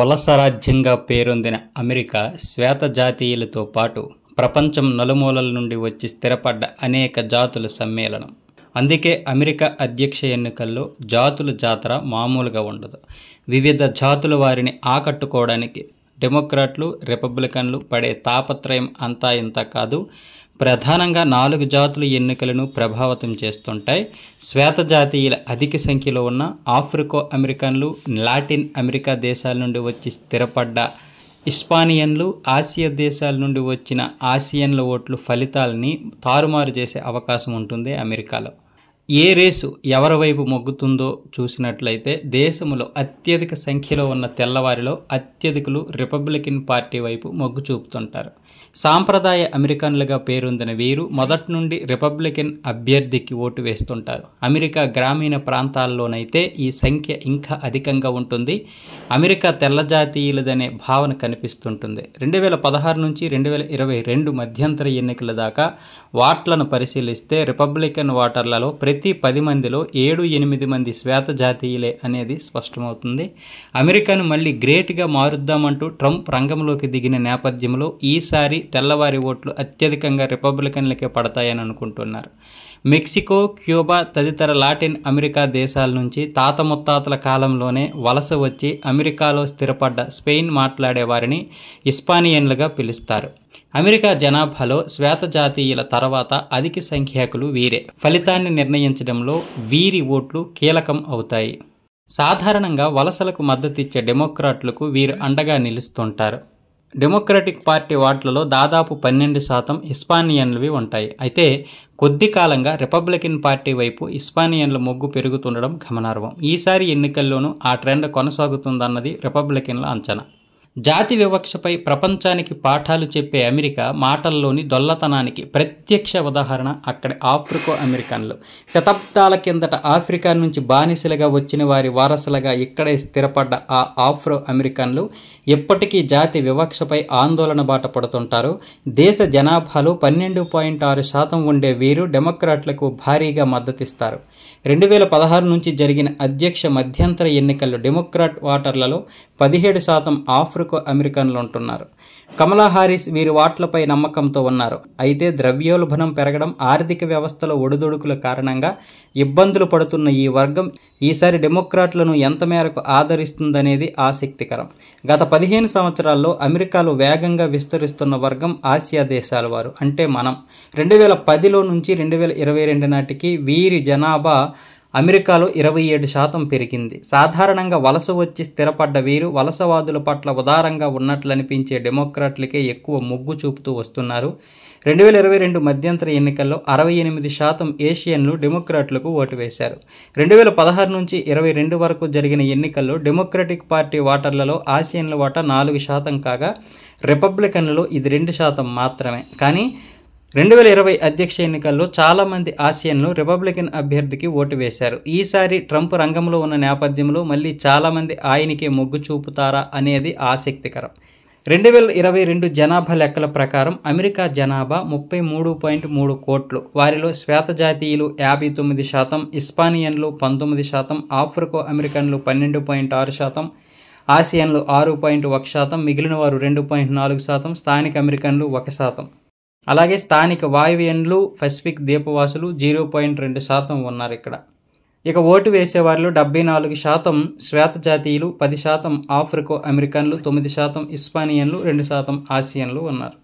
వలసరాజ్యంగా పేరొందిన అమెరికా శ్వేత జాతీయులతో పాటు ప్రపంచం నలుమూలల నుండి వచ్చి స్థిరపడ్డ అనేక జాతుల సమ్మేళనం అందుకే అమెరికా అధ్యక్ష ఎన్నికల్లో జాతుల జాతర మామూలుగా ఉండదు వివిధ జాతుల వారిని ఆకట్టుకోవడానికి డెమోక్రాట్లు రిపబ్లికన్లు పడే తాపత్రయం అంతా ఇంత కాదు ప్రధానంగా నాలుగు జాతుల ఎన్నికలను ప్రభావితం చేస్తుంటాయి శ్వేత జాతీయుల అధిక సంఖ్యలో ఉన్న ఆఫ్రికో అమెరికన్లు లాటిన్ అమెరికా దేశాల నుండి వచ్చి స్థిరపడ్డ ఇస్పానియన్లు ఆసియా దేశాల నుండి వచ్చిన ఆసియన్ల ఓట్లు ఫలితాలని తారుమారు చేసే అవకాశం ఉంటుంది అమెరికాలో ఏ రేసు ఎవరి వైపు మొగ్గుతుందో చూసినట్లయితే దేశంలో అత్యధిక సంఖ్యలో ఉన్న తెల్లవారిలో అత్యధికులు రిపబ్లికన్ పార్టీ వైపు మొగ్గు చూపుతుంటారు సాంప్రదాయ అమెరికన్లుగా పేరొందిన వీరు మొదటి నుండి రిపబ్లికన్ అభ్యర్థికి ఓటు వేస్తుంటారు అమెరికా గ్రామీణ ప్రాంతాల్లోనైతే ఈ సంఖ్య ఇంకా అధికంగా ఉంటుంది అమెరికా తెల్లజాతీయులదనే భావన కనిపిస్తుంటుంది రెండు వేల పదహారు నుంచి రెండు వేల ఇరవై రెండు మధ్యంతర ఎన్నికల దాకా వాట్లను పరిశీలిస్తే రిపబ్లికన్ వాటర్లలో ప్రతి పది మందిలో ఏడు ఎనిమిది మంది శ్వేత జాతీయులే అనేది స్పష్టమవుతుంది అమెరికాను మళ్ళీ గ్రేట్గా మారుద్దామంటూ ట్రంప్ రంగంలోకి దిగిన నేపథ్యంలో ఈసారి ఈసారి తెల్లవారి ఓట్లు అత్యధికంగా రిపబ్లికన్లకే పడతాయని అనుకుంటున్నారు మెక్సికో క్యూబా తదితర లాటిన్ అమెరికా దేశాల నుంచి తాత ముత్తాతల కాలంలోనే వలస వచ్చి అమెరికాలో స్థిరపడ్డ స్పెయిన్ మాట్లాడే వారిని ఇస్పానియన్లుగా పిలుస్తారు అమెరికా జనాభాలో జాతీయుల తర్వాత అధిక సంఖ్యాకులు వీరే ఫలితాన్ని నిర్ణయించడంలో వీరి ఓట్లు కీలకం అవుతాయి సాధారణంగా వలసలకు మద్దతిచ్చే డెమోక్రాట్లకు వీరు అండగా నిలుస్తుంటారు డెమోక్రటిక్ పార్టీ వాట్లలో దాదాపు పన్నెండు శాతం హిస్పానియన్లవి ఉంటాయి అయితే కొద్ది కాలంగా రిపబ్లికన్ పార్టీ వైపు ఇస్పానియన్ల మొగ్గు పెరుగుతుండడం గమనార్హం ఈసారి ఎన్నికల్లోనూ ఆ ట్రెండ్ కొనసాగుతుందన్నది రిపబ్లికన్ల అంచనా జాతి వివక్షపై ప్రపంచానికి పాఠాలు చెప్పే అమెరికా మాటల్లోని దొల్లతనానికి ప్రత్యక్ష ఉదాహరణ అక్కడ ఆఫ్రికో అమెరికన్లు శతాబ్దాల కిందట ఆఫ్రికా నుంచి బానిసలుగా వచ్చిన వారి వారసులుగా ఇక్కడే స్థిరపడ్డ ఆ ఆఫ్రో అమెరికన్లు ఎప్పటికీ జాతి వివక్షపై ఆందోళన బాట పడుతుంటారు దేశ జనాభాలో పన్నెండు పాయింట్ ఆరు శాతం ఉండే వీరు డెమోక్రాట్లకు భారీగా మద్దతిస్తారు రెండు వేల పదహారు నుంచి జరిగిన అధ్యక్ష మధ్యంతర ఎన్నికల్లో డెమోక్రాట్ వాటర్లలో పదిహేడు శాతం ఆఫ్రో ఆఫ్రికో అమెరికన్లు ఉంటున్నారు కమలా హారిస్ వీరి వాట్లపై నమ్మకంతో ఉన్నారు అయితే ద్రవ్యోల్బణం పెరగడం ఆర్థిక వ్యవస్థలో ఒడిదుడుకుల కారణంగా ఇబ్బందులు పడుతున్న ఈ వర్గం ఈసారి డెమోక్రాట్లను ఎంత మేరకు ఆదరిస్తుందనేది ఆసక్తికరం గత పదిహేను సంవత్సరాల్లో అమెరికాలో వేగంగా విస్తరిస్తున్న వర్గం ఆసియా దేశాల వారు అంటే మనం రెండు వేల పదిలో నుంచి రెండు వేల ఇరవై రెండు నాటికి వీరి జనాభా అమెరికాలో ఇరవై ఏడు శాతం పెరిగింది సాధారణంగా వలస వచ్చి స్థిరపడ్డ వీరు వలసవాదుల పట్ల ఉదారంగా ఉన్నట్లనిపించే డెమోక్రాట్లకే ఎక్కువ మొగ్గు చూపుతూ వస్తున్నారు రెండు వేల ఇరవై రెండు మధ్యంతర ఎన్నికల్లో అరవై ఎనిమిది శాతం ఏషియన్లు డెమోక్రాట్లకు ఓటు వేశారు రెండు వేల పదహారు నుంచి ఇరవై రెండు వరకు జరిగిన ఎన్నికల్లో డెమోక్రటిక్ పార్టీ ఓటర్లలో ఆసియన్ల వాటా నాలుగు శాతం కాగా రిపబ్లికన్లలో ఇది రెండు శాతం మాత్రమే కానీ రెండు వేల ఇరవై అధ్యక్ష ఎన్నికల్లో చాలామంది ఆసియన్లు రిపబ్లికన్ అభ్యర్థికి ఓటు వేశారు ఈసారి ట్రంప్ రంగంలో ఉన్న నేపథ్యంలో మళ్ళీ చాలామంది ఆయనకే మొగ్గు చూపుతారా అనేది ఆసక్తికరం రెండు వేల ఇరవై రెండు జనాభా లెక్కల ప్రకారం అమెరికా జనాభా ముప్పై మూడు పాయింట్ మూడు కోట్లు వారిలో శ్వేతజాతీయులు యాభై తొమ్మిది శాతం ఇస్పానియన్లు పంతొమ్మిది శాతం ఆఫ్రికో అమెరికన్లు పన్నెండు పాయింట్ ఆరు శాతం ఆసియన్లు ఆరు పాయింట్ ఒక శాతం మిగిలిన వారు రెండు పాయింట్ నాలుగు శాతం స్థానిక అమెరికన్లు ఒక శాతం అలాగే స్థానిక వాయువ్యన్లు పసిఫిక్ ద్వీపవాసులు జీరో పాయింట్ రెండు శాతం ఉన్నారు ఇక్కడ ఇక ఓటు వేసేవారిలో డెబ్బై నాలుగు శాతం శ్వేత జాతీయులు పది శాతం ఆఫ్రికో అమెరికన్లు తొమ్మిది శాతం ఇస్పానియన్లు రెండు శాతం ఆసియన్లు ఉన్నారు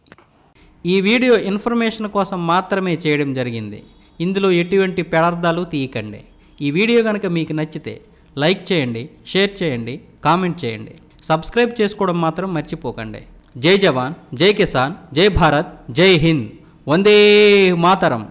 ఈ వీడియో ఇన్ఫర్మేషన్ కోసం మాత్రమే చేయడం జరిగింది ఇందులో ఎటువంటి పెడార్థాలు తీయకండి ఈ వీడియో కనుక మీకు నచ్చితే లైక్ చేయండి షేర్ చేయండి కామెంట్ చేయండి సబ్స్క్రైబ్ చేసుకోవడం మాత్రం మర్చిపోకండి ಜೈ ಜವಾನ್ ಜೈ ಕಿಸಾನ್ ಜೈ ಭಾರತ್ ಜೈ ಹಿಂದ್ ಒಂದೇ ಮಾತರಂ